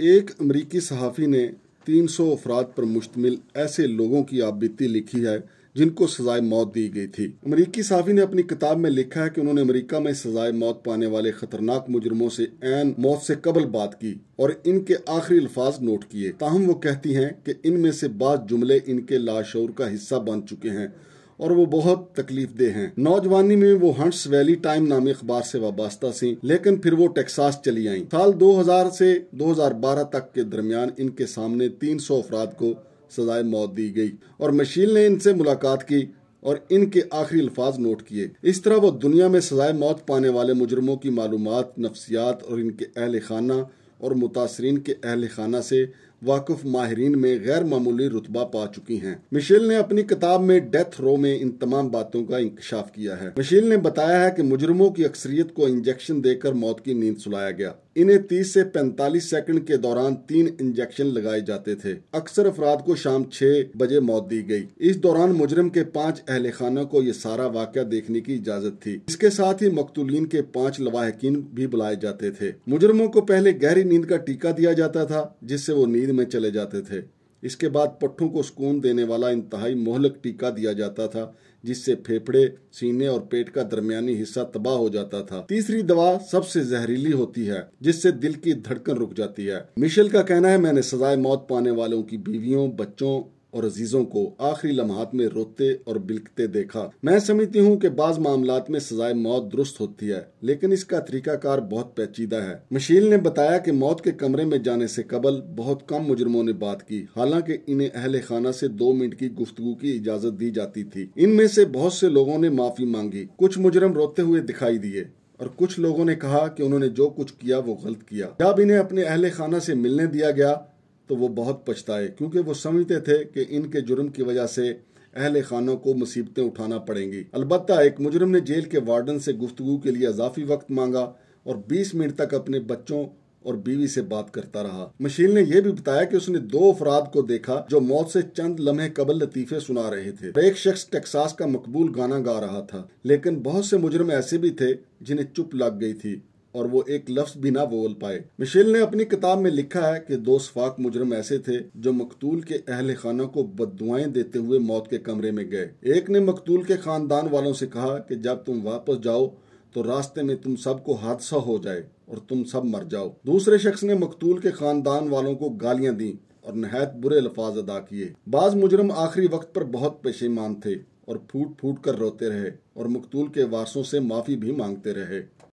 एक अमरीकी सहाफ़ी ने 300 सौ अफराद पर मुश्तमिल ऐसे लोगों की आपबीती लिखी है जिनको सजाए मौत दी गई थी अमरीकी सहाफी ने अपनी किताब में लिखा है कि उन्होंने अमरीका में सजाए मौत पाने वाले खतरनाक मुजरमों से एन मौत से कबल बात की और इनके आखिरी अल्फाज नोट किए ताहम वो कहती हैं कि इनमें से बाद जुमले इनके लाशौर का हिस्सा बन चुके हैं और वो बहुत तकलीफ दे हैं नौजवानी में वो हंट्स वैली टाइम नामी अखबार से वाबस्ता थी लेकिन फिर वो टेक्सास चली आई साल 2000 से 2012 तक के दरमियान इनके सामने 300 सौ अफराद को सजाए मौत दी गई और मशीन ने इनसे मुलाकात की और इनके आखिरी अल्फाज नोट किए इस तरह वो दुनिया में सजाए मौत पाने वाले मुजरमों की मालूम नफ्सियात और इनके अहल खाना और मुतासरीन के अहल खाना से वाकफ माहरीन में गैर मामूली रुतबा पा चुकी हैं मिशेल ने अपनी किताब में डेथ रो में इन तमाम बातों का इंकशाफ किया है मिशेल ने बताया है कि मुजरमों की अक्सरियत को इंजेक्शन देकर मौत की नींद सुलाया गया इन्हें 30 से 45 सेकंड के दौरान तीन इंजेक्शन लगाए जाते थे अक्सर अफराद को शाम छह बजे मौत दी गई इस दौरान मुजरम के पांच अहल खाना को ये सारा वाक़ देखने की इजाजत थी इसके साथ ही मकतुलीन के पांच लवाहकिन भी बुलाए जाते थे मुजरमों को पहले गहरी नींद का टीका दिया जाता था जिससे वो नींद में चले जाते थे इसके बाद पट्ठों को सुकून देने वाला इंतहाई मोहलक टीका दिया जाता था जिससे फेफड़े सीने और पेट का दरमियानी हिस्सा तबाह हो जाता था तीसरी दवा सबसे जहरीली होती है जिससे दिल की धड़कन रुक जाती है मिशेल का कहना है मैंने सजाए मौत पाने वालों की बीवियों बच्चों और अजीजों को आखिरी लम्हात में रोते और बिलकते देखा मैं समझती हूँ की बाज मामला में सजाए मौत दुरुस्त होती है लेकिन इसका तरीकाकार बहुत पेचीदा है मशील ने बताया की मौत के कमरे में जाने से कबल बहुत कम मुजरमों ने बात की हालांकि इन्हें अहल खाना से दो मिनट की गुफ्तु की इजाजत दी जाती थी इनमें से बहुत से लोगों ने माफी मांगी कुछ मुजरम रोते हुए दिखाई दिए और कुछ लोगों ने कहा कि उन्होंने जो कुछ किया वो गलत किया जब इन्हें अपने अहले खाना से मिलने दिया गया तो वो बहुत पछताए क्योंकि वो समझते थे कि इनके जुर्म की वजह से अहले खानों को मुसीबतें उठाना पड़ेंगी अलबत् एक मुजरम ने जेल के वार्डन से गुफ्तु के लिए अजाफी वक्त मांगा और 20 मिनट तक अपने बच्चों और बीवी से बात करता रहा मशील ने यह भी बताया कि उसने दो अफराद को देखा जो मौत से चंद लम्हे कबल लतीफे सुना रहे थे एक शख्स टेक्सास का मकबूल गाना गा रहा था लेकिन बहुत से मुजरम ऐसे भी थे जिन्हें चुप लग गई थी और वो एक लफ्ज भी ना बोल पाए मिशेल ने अपनी किताब में लिखा है कि दो सफाक मुजरम ऐसे थे जो मकतूल के अहल खाना को बदुआएं देते हुए मौत के कमरे में गए एक ने मकतूल के खानदान वालों से कहा कि जब तुम वापस जाओ तो रास्ते में तुम सबको हादसा हो जाए और तुम सब मर जाओ दूसरे शख्स ने मकतूल के खानदान वालों को गालियां दी और नहायत बुरे लफाज अदा किए बाज मुजरम आखिरी वक्त पर बहुत पेशेमान थे और फूट फूट कर रोते रहे और मकतूल के वारसों से माफी भी मांगते रहे